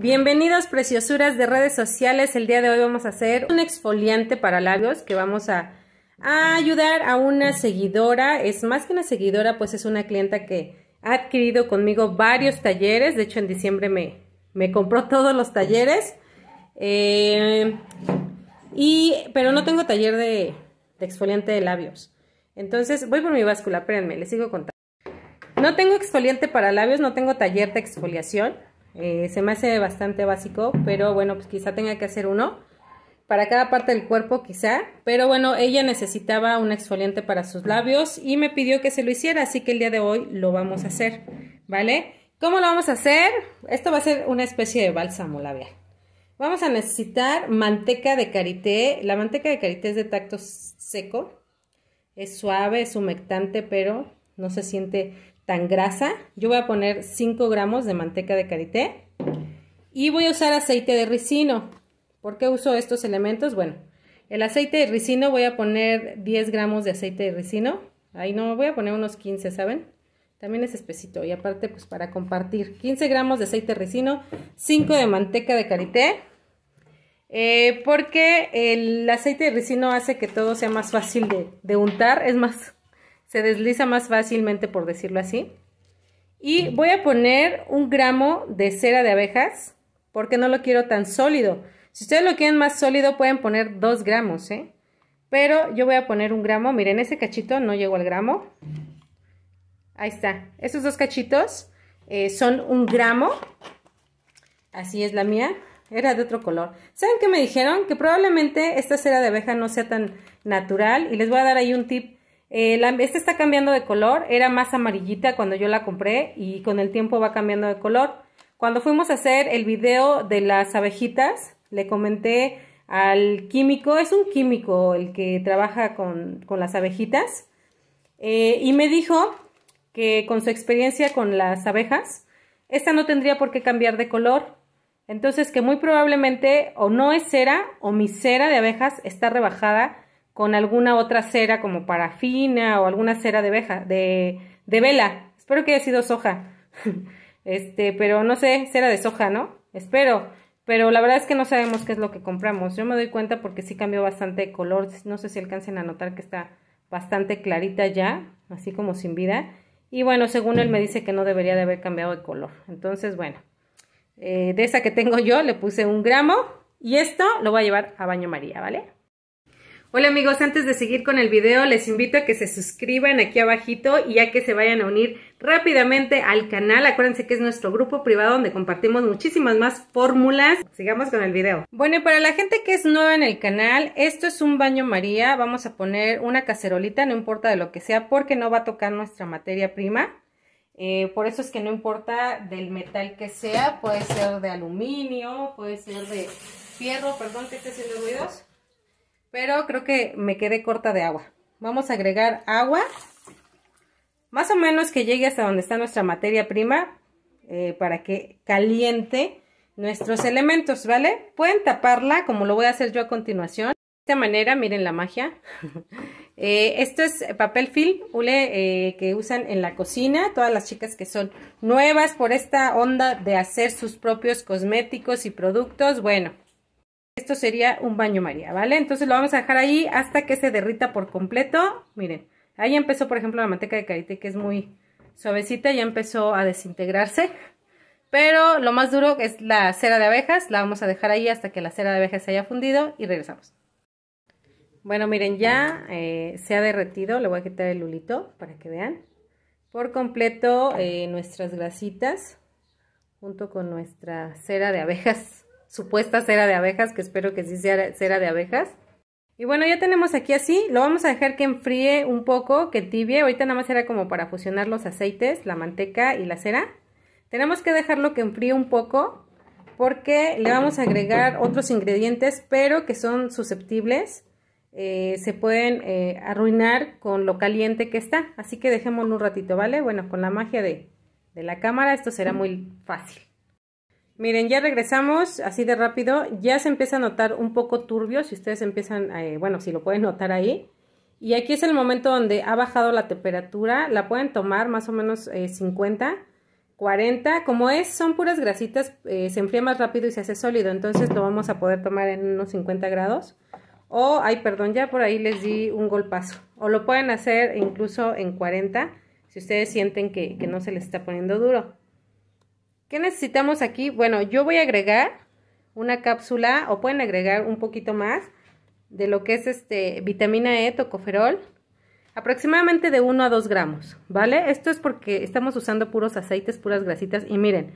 Bienvenidos preciosuras de redes sociales. El día de hoy vamos a hacer un exfoliante para labios que vamos a, ayudar a una seguidora. Es más que una seguidora, pues es una clienta que ha adquirido conmigo varios talleres. De hecho, en diciembre me, me compró todos los talleres. Eh, y, pero no tengo taller de, de exfoliante de labios. Entonces, voy por mi báscula, espérenme, les sigo contando. No tengo exfoliante para labios, no tengo taller de exfoliación eh, se me hace bastante básico, pero bueno, pues quizá tenga que hacer uno para cada parte del cuerpo quizá, pero bueno, ella necesitaba un exfoliante para sus labios y me pidió que se lo hiciera, así que el día de hoy lo vamos a hacer, ¿vale? ¿Cómo lo vamos a hacer? Esto va a ser una especie de bálsamo labial. Vamos a necesitar manteca de karité, la manteca de karité es de tacto seco, es suave, es humectante, pero no se siente tan grasa. Yo voy a poner 5 gramos de manteca de karité. Y voy a usar aceite de ricino. ¿Por qué uso estos elementos? Bueno, el aceite de ricino voy a poner 10 gramos de aceite de ricino. Ahí no, voy a poner unos 15, ¿saben? También es espesito y aparte pues para compartir. 15 gramos de aceite de ricino, 5 de manteca de karité. Eh, porque el aceite de ricino hace que todo sea más fácil de, de untar. Es más, se desliza más fácilmente, por decirlo así. Y voy a poner un gramo de cera de abejas, porque no lo quiero tan sólido. Si ustedes lo quieren más sólido, pueden poner dos gramos, ¿eh? Pero yo voy a poner un gramo. Miren, ese cachito no llegó al gramo. Ahí está. Esos dos cachitos eh, son un gramo. Así es la mía. Era de otro color. ¿Saben qué me dijeron? Que probablemente esta cera de abeja no sea tan natural. Y les voy a dar ahí un tip eh, esta está cambiando de color, era más amarillita cuando yo la compré y con el tiempo va cambiando de color. Cuando fuimos a hacer el video de las abejitas, le comenté al químico, es un químico el que trabaja con, las abejitas, eh, y me dijo que con su experiencia con las abejas, esta no tendría por qué cambiar de color. Entonces que muy probablemente o no es cera o mi cera de abejas está rebajada con alguna otra cera como parafina o alguna cera de, veja, de, vela. Espero que haya sido soja. este, pero no sé, cera de soja, ¿no? Espero. Pero la verdad es que no sabemos qué es lo que compramos. Yo me doy cuenta porque sí cambió bastante de color. No sé si alcancen a notar que está bastante clarita ya, así como sin vida. Y bueno, según él me dice que no debería de haber cambiado de color. Entonces, bueno, eh, de esa que tengo yo le puse un gramo y esto lo voy a llevar a baño María, ¿vale? Hola amigos, antes de seguir con el video les invito a que se suscriban aquí abajito y a que se vayan a unir rápidamente al canal. Acuérdense que es nuestro grupo privado donde compartimos muchísimas más fórmulas. Sigamos con el video. Bueno, y para la gente que es nueva en el canal, esto es un baño María. Vamos a poner una cacerolita, no importa de lo que sea, porque no va a tocar nuestra materia prima. Eh, por eso es que no importa del metal que sea, puede ser de aluminio, puede ser de fierro, perdón que esté haciendo ruidos pero creo que me quedé corta de agua. Vamos a agregar agua, más o menos que llegue hasta donde está nuestra materia prima, eh, para que caliente nuestros elementos, ¿vale? Pueden taparla, como lo voy a hacer yo a continuación. De esta manera, miren la magia. Eh, esto es papel film eh, que usan en la cocina, todas las chicas que son nuevas por esta onda de hacer sus propios cosméticos y productos, bueno, esto sería un baño María, ¿vale? Entonces lo vamos a dejar ahí hasta que se derrita por completo. Miren, ahí empezó, por ejemplo, la manteca de karité, que es muy suavecita, ya empezó a desintegrarse. Pero lo más duro es la cera de abejas, la vamos a dejar ahí hasta que la cera de abejas se haya fundido y regresamos. Bueno, miren, ya eh, se ha derretido, le voy a quitar el lulito para que vean. Por completo eh, nuestras grasitas junto con nuestra cera de abejas supuesta cera de abejas, que espero que sí sea cera de abejas. Y bueno, ya tenemos aquí así, lo vamos a dejar que enfríe un poco, que tibie, ahorita nada más era como para fusionar los aceites, la manteca y la cera. Tenemos que dejarlo que enfríe un poco porque le vamos a agregar otros ingredientes, pero que son susceptibles, eh, se pueden eh, arruinar con lo caliente que está. Así que dejémoslo un ratito, ¿vale? Bueno, con la magia de, de la cámara esto será muy fácil. Miren, ya regresamos así de rápido. Ya se empieza a notar un poco turbio, si ustedes empiezan, eh, bueno, si lo pueden notar ahí. Y aquí es el momento donde ha bajado la temperatura. La pueden tomar más o menos 50, eh, 40. Como es, son puras grasitas, eh, se enfría más rápido y se hace sólido. Entonces lo vamos a poder tomar en unos 50 grados. O, ay, perdón, ya por ahí les di un golpazo. O lo pueden hacer incluso en 40, si ustedes sienten que, que no se les está poniendo duro. ¿Qué necesitamos aquí? Bueno, yo voy a agregar una cápsula o pueden agregar un poquito más de lo que es este vitamina E, tocoferol, aproximadamente de 1 a 2 gramos, ¿vale? Esto es porque estamos usando puros aceites, puras grasitas y miren,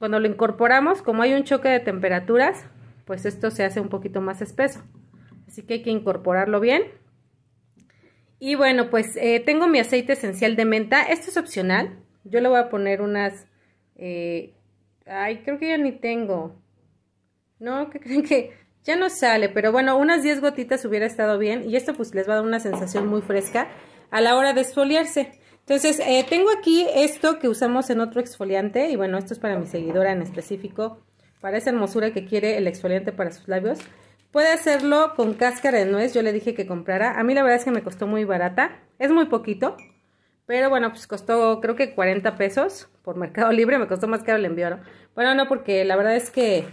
cuando lo incorporamos, como hay un choque de temperaturas, pues esto se hace un poquito más espeso, así que hay que incorporarlo bien. Y bueno, pues eh, tengo mi aceite esencial de menta, esto es opcional, yo le voy a poner unas eh, ay, creo que ya ni tengo. No, que creen que ya no sale, pero bueno, unas 10 gotitas hubiera estado bien y esto pues les va a dar una sensación muy fresca a la hora de exfoliarse. Entonces, eh, tengo aquí esto que usamos en otro exfoliante y bueno, esto es para mi seguidora en específico, para esa hermosura que quiere el exfoliante para sus labios. Puede hacerlo con cáscara de nuez, yo le dije que comprara. A mí la verdad es que me costó muy barata, es muy poquito. Pero bueno, pues costó creo que 40 pesos por Mercado Libre, me costó más caro el envío, Bueno, no, porque la verdad es que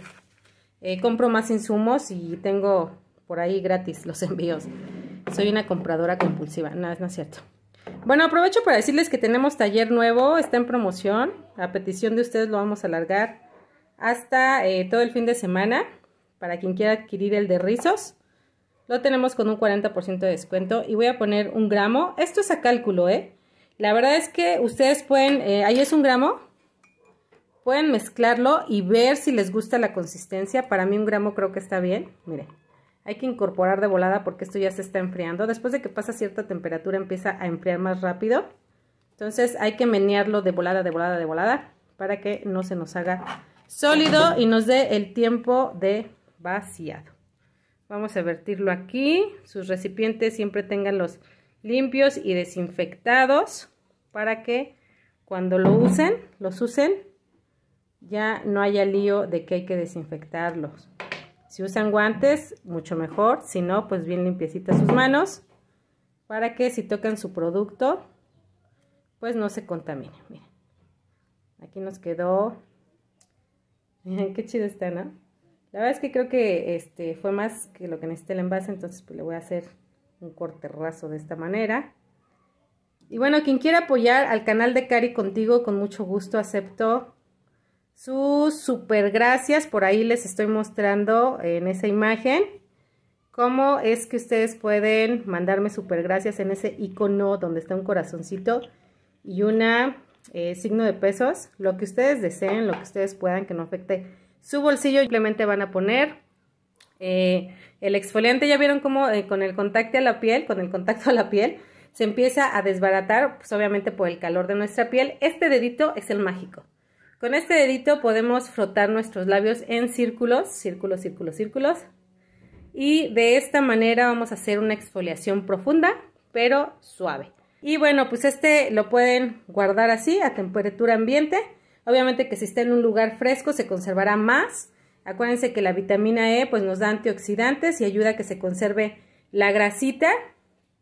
eh, compro más insumos y tengo por ahí gratis los envíos. Soy una compradora compulsiva, no, no es cierto. Bueno, aprovecho para decirles que tenemos taller nuevo, está en promoción. A petición de ustedes lo vamos a alargar hasta eh, todo el fin de semana. Para quien quiera adquirir el de rizos, lo tenemos con un 40% de descuento. Y voy a poner un gramo. Esto es a cálculo, ¿eh? La verdad es que ustedes pueden, eh, ahí es un gramo, pueden mezclarlo y ver si les gusta la consistencia. Para mí un gramo creo que está bien, miren. Hay que incorporar de volada porque esto ya se está enfriando. Después de que pasa cierta temperatura empieza a enfriar más rápido. Entonces hay que menearlo de volada, de volada, de volada para que no se nos haga sólido y nos dé el tiempo de vaciado. Vamos a vertirlo aquí. Sus recipientes siempre tengan los limpios y desinfectados para que cuando lo usen, los usen, ya no haya lío de que hay que desinfectarlos. Si usan guantes, mucho mejor, si no, pues bien limpiecitas sus manos para que si tocan su producto, pues no se contamine. Miren, aquí nos quedó. Miren, qué chido está, ¿no? La verdad es que creo que este fue más que lo que necesita el envase, entonces pues le voy a hacer un corte raso de esta manera. Y bueno, quien quiera apoyar al canal de Cari Contigo, con mucho gusto acepto sus super gracias. Por ahí les estoy mostrando en esa imagen cómo es que ustedes pueden mandarme super gracias en ese icono donde está un corazoncito y una eh, signo de pesos. Lo que ustedes deseen, lo que ustedes puedan, que no afecte su bolsillo, simplemente van a poner eh, el exfoliante ya vieron cómo eh, con el contacto a la piel, con el contacto a la piel, se empieza a desbaratar, pues obviamente por el calor de nuestra piel. Este dedito es el mágico. Con este dedito podemos frotar nuestros labios en círculos, círculos, círculos, círculos. Y de esta manera vamos a hacer una exfoliación profunda, pero suave. Y bueno, pues este lo pueden guardar así a temperatura ambiente. Obviamente que si está en un lugar fresco se conservará más Acuérdense que la vitamina E pues nos da antioxidantes y ayuda a que se conserve la grasita,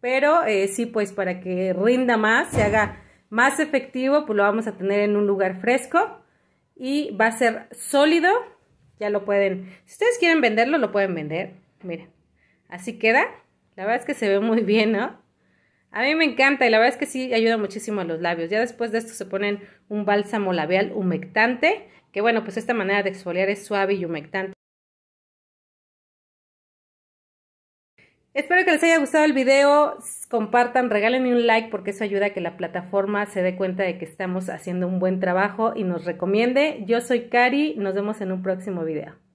pero eh, sí pues para que rinda más, se haga más efectivo, pues lo vamos a tener en un lugar fresco y va a ser sólido, ya lo pueden, si ustedes quieren venderlo, lo pueden vender, miren, así queda, la verdad es que se ve muy bien, ¿no? A mí me encanta y la verdad es que sí ayuda muchísimo a los labios. Ya después de esto se ponen un bálsamo labial humectante que bueno, pues esta manera de exfoliar es suave y humectante. Espero que les haya gustado el video, compartan, regálenme un like porque eso ayuda a que la plataforma se dé cuenta de que estamos haciendo un buen trabajo y nos recomiende. Yo soy Cari, nos vemos en un próximo video.